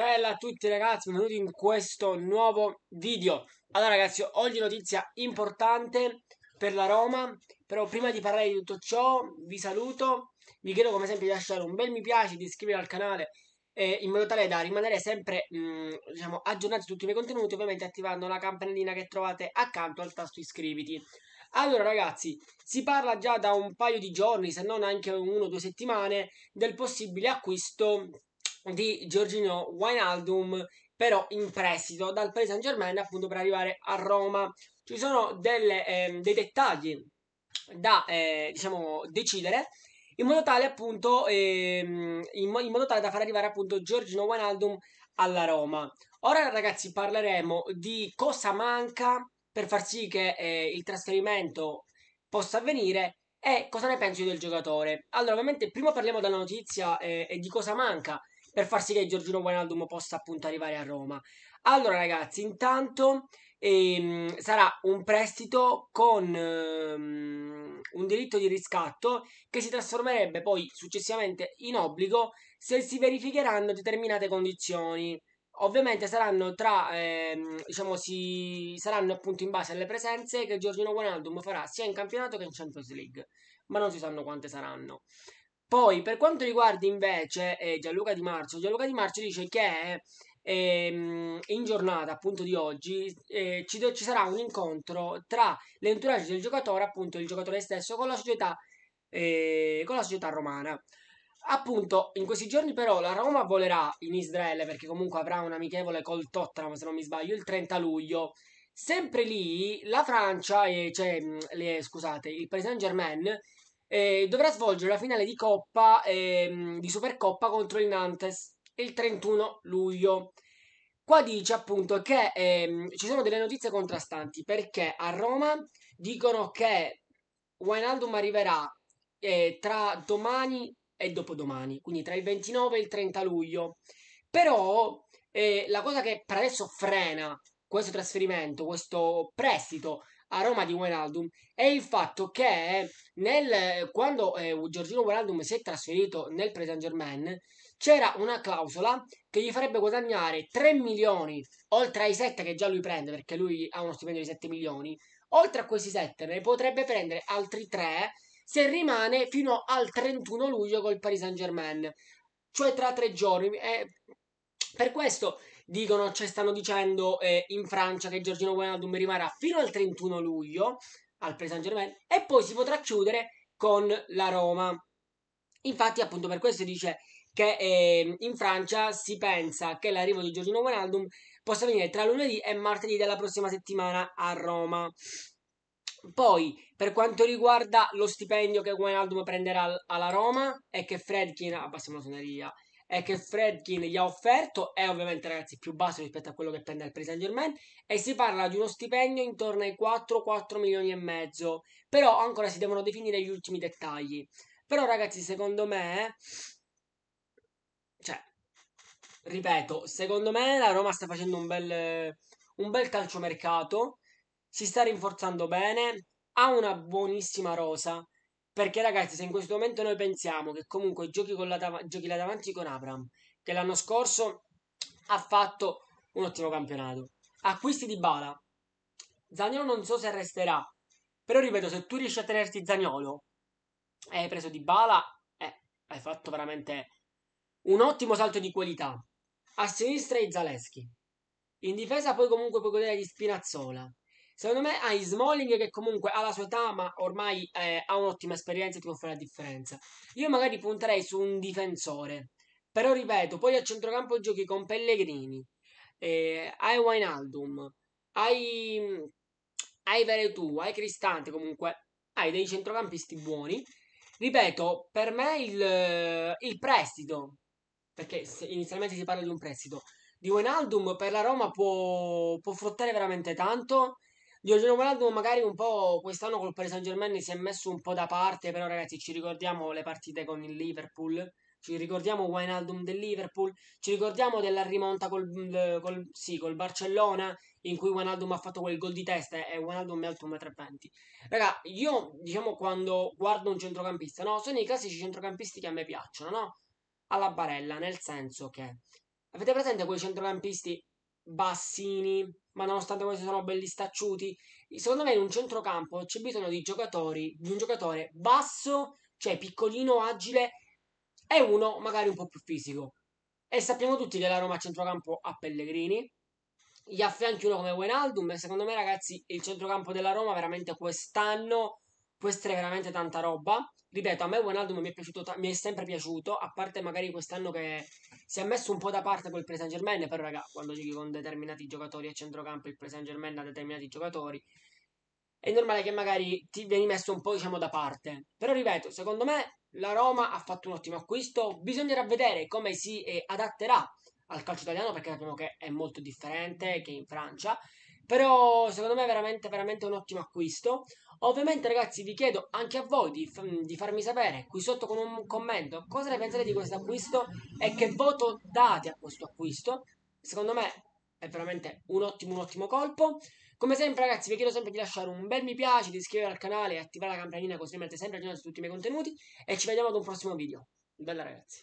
Bella a tutti ragazzi, benvenuti in questo nuovo video. Allora ragazzi, oggi notizia importante per la Roma, però prima di parlare di tutto ciò vi saluto, vi chiedo come sempre di lasciare un bel mi piace, di iscrivervi al canale eh, in modo tale da rimanere sempre mh, mm, diciamo, aggiornati su tutti i miei contenuti, ovviamente attivando la campanellina che trovate accanto al tasto iscriviti. Allora ragazzi, si parla già da un paio di giorni, se non anche uno o due settimane, del possibile acquisto di Giorgino Wijnaldum però in prestito dal Paris Saint Germain appunto per arrivare a Roma ci sono delle, eh, dei dettagli da eh, diciamo decidere in modo tale appunto eh, in, in, modo tale da far arrivare appunto Giorgino Wijnaldum alla Roma ora ragazzi parleremo di cosa manca per far sì che eh, il trasferimento possa avvenire e cosa ne penso del giocatore allora ovviamente prima parliamo della notizia eh, e di cosa manca per far sì che Giorgino Wijnaldum possa appunto arrivare a Roma. Allora ragazzi, intanto ehm, sarà un prestito con ehm, un diritto di riscatto che si trasformerebbe poi successivamente in obbligo se si verificheranno determinate condizioni. Ovviamente saranno tra, ehm, diciamo, si, saranno appunto in base alle presenze che Giorgino Wijnaldum farà sia in campionato che in Champions League, ma non si sanno quante saranno. Poi, per quanto riguarda invece eh, Gianluca Di Marzo, Gianluca Di Marzo dice che ehm, in giornata appunto di oggi eh, ci, ci, sarà un incontro tra l'entourage del giocatore, appunto il giocatore stesso, con la società, eh, con la società romana. Appunto, in questi giorni però la Roma volerà in Israele perché comunque avrà un amichevole col Tottenham, se non mi sbaglio, il 30 luglio. Sempre lì la Francia, e, cioè, le, scusate, il Paris Saint Germain eh, dovrà svolgere la finale di Coppa ehm, di Supercoppa contro il Nantes il 31 luglio. Qua dice appunto che ehm, ci sono delle notizie contrastanti perché a Roma dicono che Wijnaldum arriverà eh, tra domani e dopodomani, quindi tra il 29 e il 30 luglio. Però eh, la cosa che per adesso frena questo trasferimento, questo prestito a Roma di Wijnaldum è il fatto che nel, quando eh, Giorgino Wijnaldum si è trasferito nel Paris Saint Germain c'era una clausola che gli farebbe guadagnare 3 milioni oltre ai 7 che già lui prende perché lui ha uno stipendio di 7 milioni oltre a questi 7 ne potrebbe prendere altri 3 se rimane fino al 31 luglio col Paris Saint Germain cioè tra 3 giorni eh, per questo dicono, cioè stanno dicendo eh, in Francia che Giorgino Wijnaldum rimarrà fino al 31 luglio al Paris Saint Germain e poi si potrà chiudere con la Roma. Infatti appunto per questo dice che eh, in Francia si pensa che l'arrivo di Giorgino Wijnaldum possa venire tra lunedì e martedì della prossima settimana a Roma. Poi, per quanto riguarda lo stipendio che Wijnaldum prenderà alla Roma e che Fredkin, abbassiamo la suoneria, è che Fredkin gli ha offerto è ovviamente ragazzi più basso rispetto a quello che prende il Paris Saint Germain e si parla di uno stipendio intorno ai 4-4 milioni e mezzo però ancora si devono definire gli ultimi dettagli però ragazzi secondo me cioè ripeto secondo me la Roma sta facendo un bel un bel calciomercato si sta rinforzando bene ha una buonissima rosa perché ragazzi, se in questo momento noi pensiamo che comunque giochi, con la dav- giochi là davanti con Abram, che l'anno scorso ha fatto un ottimo campionato, acquisti di Bala, Zagnolo non so se resterà, però ripeto, se tu riesci a tenerti Zagnolo e hai preso di Bala, eh, hai fatto veramente un ottimo salto di qualità. A sinistra i Zaleschi. In difesa poi comunque puoi godere di Spinazzola, Secondo me hai Smalling che comunque ha la sua età, ma ormai eh, ha un'ottima esperienza e ti può fare la differenza. Io magari punterei su un difensore. Però ripeto, poi a centrocampo giochi con Pellegrini, eh, hai Wijnaldum, hai, hai Veretù, hai Cristante, comunque hai dei centrocampisti buoni. Ripeto, per me il, il prestito, perché inizialmente si parla di un prestito, di Wijnaldum per la Roma può, può fruttare veramente tanto di Giorgio Ronaldo magari un po' quest'anno col Paris Saint Germain si è messo un po' da parte, però ragazzi ci ricordiamo le partite con il Liverpool, ci ricordiamo Wijnaldum del Liverpool, ci ricordiamo della rimonta col, col, sì, col Barcellona in cui Wijnaldum ha fatto quel gol di testa e Wijnaldum è alto 1,20 m. Raga, io diciamo quando guardo un centrocampista, no, sono i classici centrocampisti che a me piacciono, no? Alla barella, nel senso che avete presente quei centrocampisti bassini, ma nonostante questo sono belli stacciuti. Secondo me in un centrocampo c'è bisogno di giocatori, di un giocatore basso, cioè piccolino, agile, e uno magari un po' più fisico. E sappiamo tutti che la Roma a centrocampo ha Pellegrini, gli affianchi uno come Wenaldum, e secondo me ragazzi il centrocampo della Roma veramente quest'anno può essere veramente tanta roba. Ripeto, a me One mi è, piaciuto, mi è sempre piaciuto, a parte magari quest'anno che si è messo un po' da parte quel Paris Saint Germain, però raga, quando giochi con determinati giocatori a centrocampo, il Paris Saint Germain ha determinati giocatori, è normale che magari ti vieni messo un po' diciamo da parte. Però ripeto, secondo me la Roma ha fatto un ottimo acquisto, bisognerà vedere come si eh, adatterà al calcio italiano perché sappiamo che è molto differente che in Francia però secondo me è veramente, veramente un ottimo acquisto. Ovviamente ragazzi vi chiedo anche a voi di, di, farmi sapere qui sotto con un commento cosa ne pensate di questo acquisto e che voto date a questo acquisto. Secondo me è veramente un ottimo, un ottimo colpo. Come sempre ragazzi vi chiedo sempre di lasciare un bel mi piace, di iscrivervi al canale e attivare la campanellina così rimanete sempre aggiornati su tutti i miei contenuti e ci vediamo ad un prossimo video. Bella ragazzi.